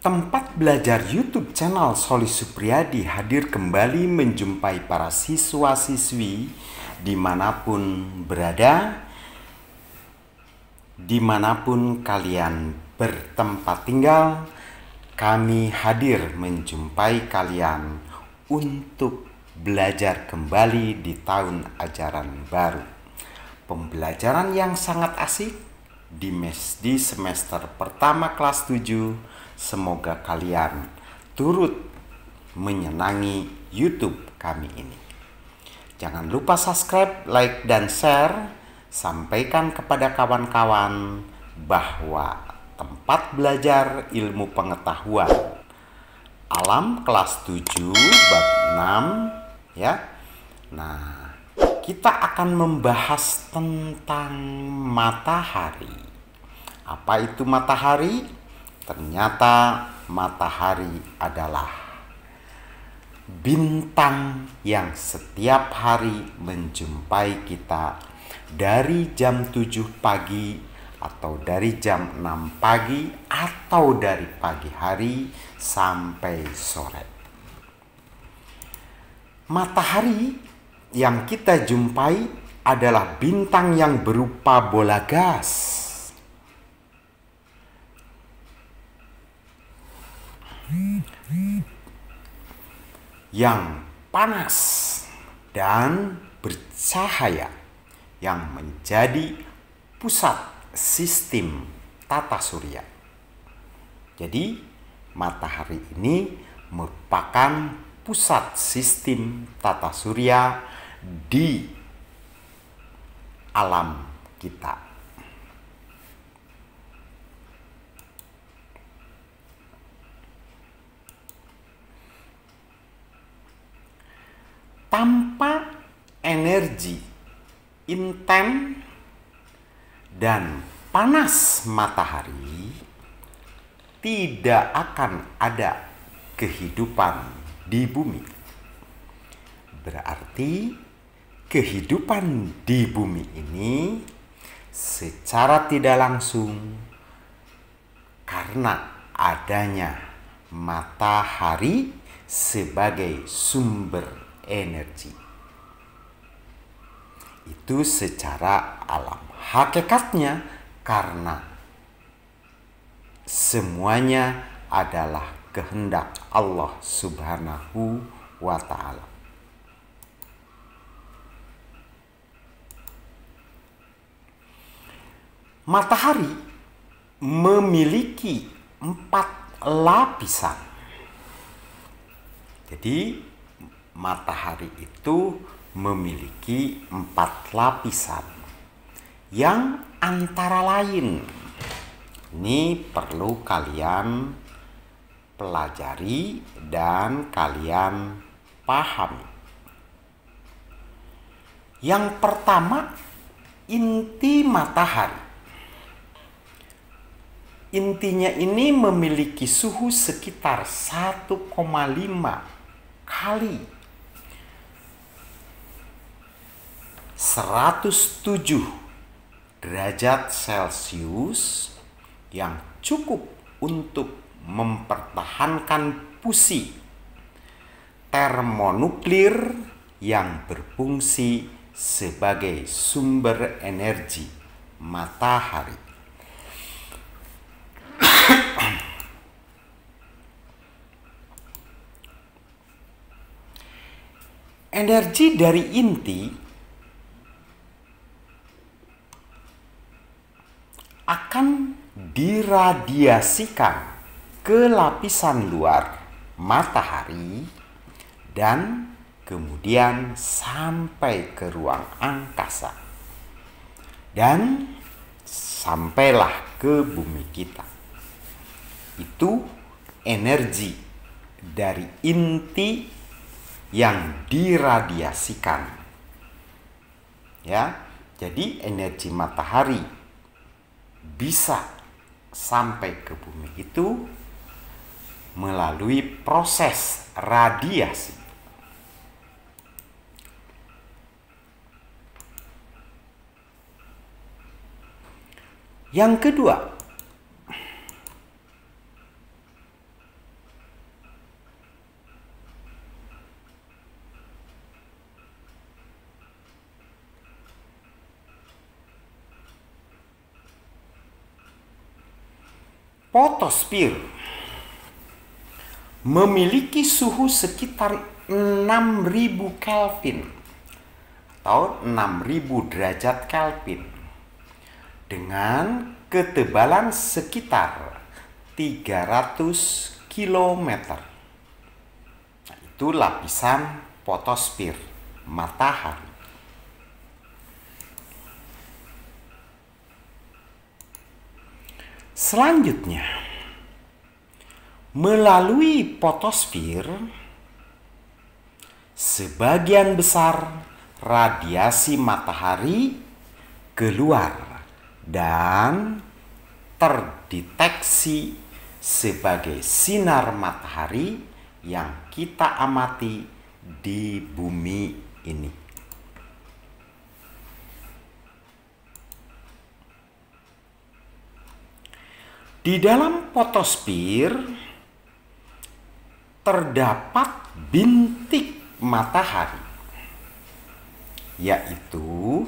Tempat belajar YouTube channel Soli Supriyadi hadir kembali menjumpai para siswa-siswi dimanapun berada, dimanapun kalian bertempat tinggal, kami hadir menjumpai kalian untuk belajar kembali di tahun ajaran baru. Pembelajaran yang sangat asik di semester pertama kelas 7 Semoga kalian turut menyenangi YouTube kami ini. Jangan lupa subscribe, like, dan share. Sampaikan kepada kawan-kawan bahwa tempat belajar ilmu pengetahuan alam kelas 7 bab 6 ya. Nah, kita akan membahas tentang matahari. Apa itu matahari? Ternyata matahari adalah bintang yang setiap hari menjumpai kita dari jam 7 pagi atau dari jam 6 pagi atau dari pagi hari sampai sore. Matahari yang kita jumpai adalah bintang yang berupa bola gas yang panas dan bercahaya yang menjadi pusat sistem tata surya. Jadi, matahari ini merupakan pusat sistem tata surya di alam kita tanpa energi intens dan panas matahari tidak akan ada kehidupan di bumi. Berarti kehidupan di bumi ini secara tidak langsung karena adanya matahari sebagai sumber energi. Itu secara alam. Hakikatnya karena semuanya adalah kehendak Allah Subhanahu wa taala. Matahari memiliki empat lapisan. Jadi matahari itu memiliki empat lapisan yang antara lain ini perlu kalian pelajari dan kalian paham. Yang pertama, inti matahari. Intinya ini memiliki suhu sekitar 1,5 kali 107 derajat Celcius yang cukup untuk mempertahankan pusi termonuklir yang berfungsi sebagai sumber energi matahari. energi dari inti akan diradiasikan ke lapisan luar matahari dan kemudian sampai ke ruang angkasa dan sampailah ke bumi kita. Itu energi dari inti yang diradiasikan. Ya, jadi energi matahari bisa sampai ke bumi itu melalui proses radiasi. Yang kedua, Potospir memiliki suhu sekitar 6000 Kelvin atau 6000 derajat Kelvin dengan ketebalan sekitar 300 km. Nah, itu lapisan potospir matahari. Selanjutnya, melalui potosfer, sebagian besar radiasi matahari keluar dan terdeteksi sebagai sinar matahari yang kita amati di bumi ini. Di dalam fotosfer terdapat bintik matahari, yaitu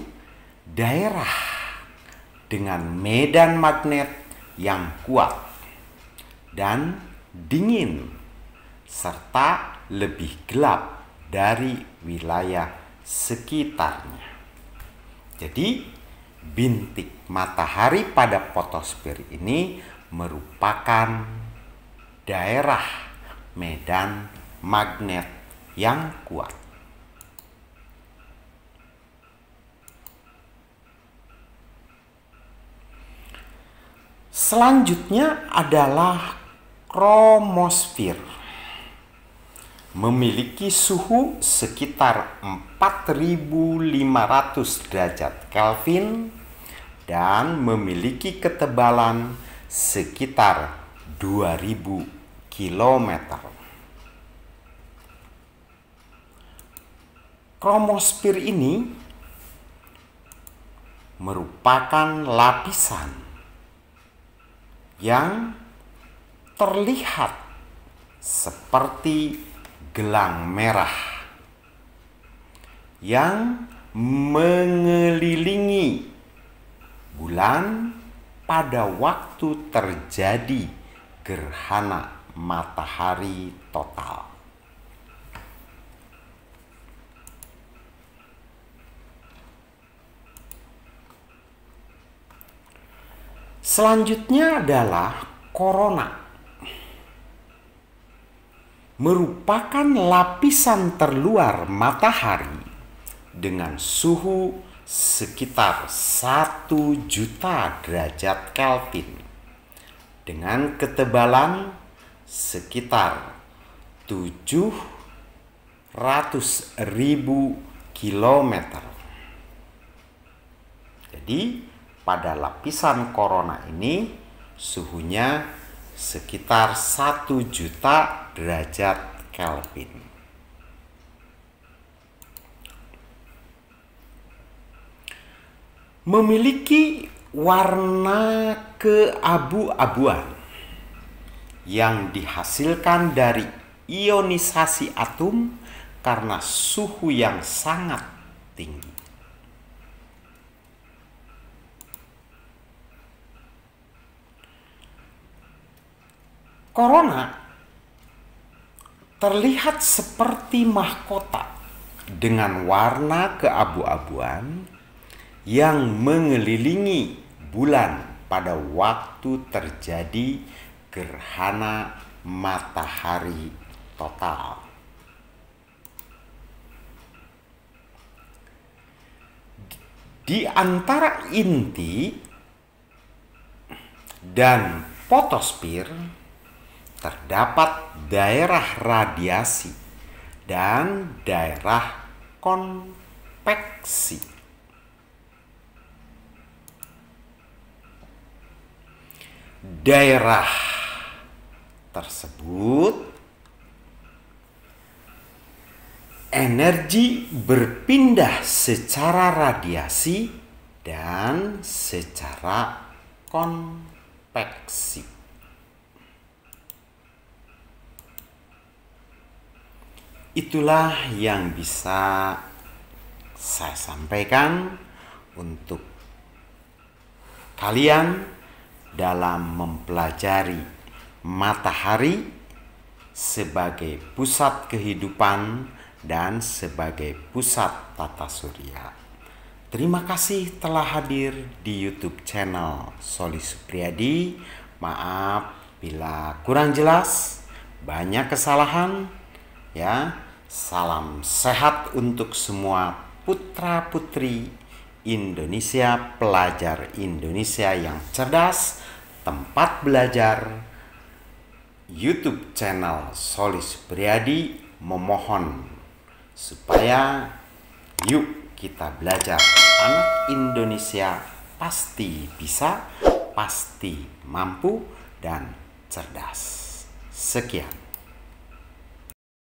daerah dengan medan magnet yang kuat dan dingin serta lebih gelap dari wilayah sekitarnya. Jadi bintik matahari pada fotosfer ini merupakan daerah medan magnet yang kuat. Selanjutnya adalah kromosfer. Memiliki suhu sekitar 4500 derajat Kelvin dan memiliki ketebalan sekitar 2000 km. Kromosfer ini merupakan lapisan yang terlihat seperti gelang merah yang mengelilingi bulan pada waktu terjadi gerhana matahari total. Selanjutnya adalah korona. Merupakan lapisan terluar matahari dengan suhu sekitar 1 juta derajat Kelvin dengan ketebalan sekitar 700 ribu kilometer. Jadi pada lapisan korona ini suhunya sekitar 1 juta derajat Kelvin. memiliki warna keabu-abuan yang dihasilkan dari ionisasi atom karena suhu yang sangat tinggi. Corona terlihat seperti mahkota dengan warna keabu-abuan yang mengelilingi bulan pada waktu terjadi gerhana matahari total. Di antara inti dan fotosfer terdapat daerah radiasi dan daerah konveksi. daerah tersebut energi berpindah secara radiasi dan secara konveksi. Itulah yang bisa saya sampaikan untuk kalian dalam mempelajari matahari sebagai pusat kehidupan dan sebagai pusat tata surya. Terima kasih telah hadir di YouTube channel Soli Supriyadi. Maaf bila kurang jelas, banyak kesalahan. Ya, salam sehat untuk semua putra-putri Indonesia pelajar Indonesia yang cerdas, tempat belajar, YouTube channel Solis Priadi memohon supaya yuk kita belajar anak Indonesia pasti bisa, pasti mampu dan cerdas. Sekian.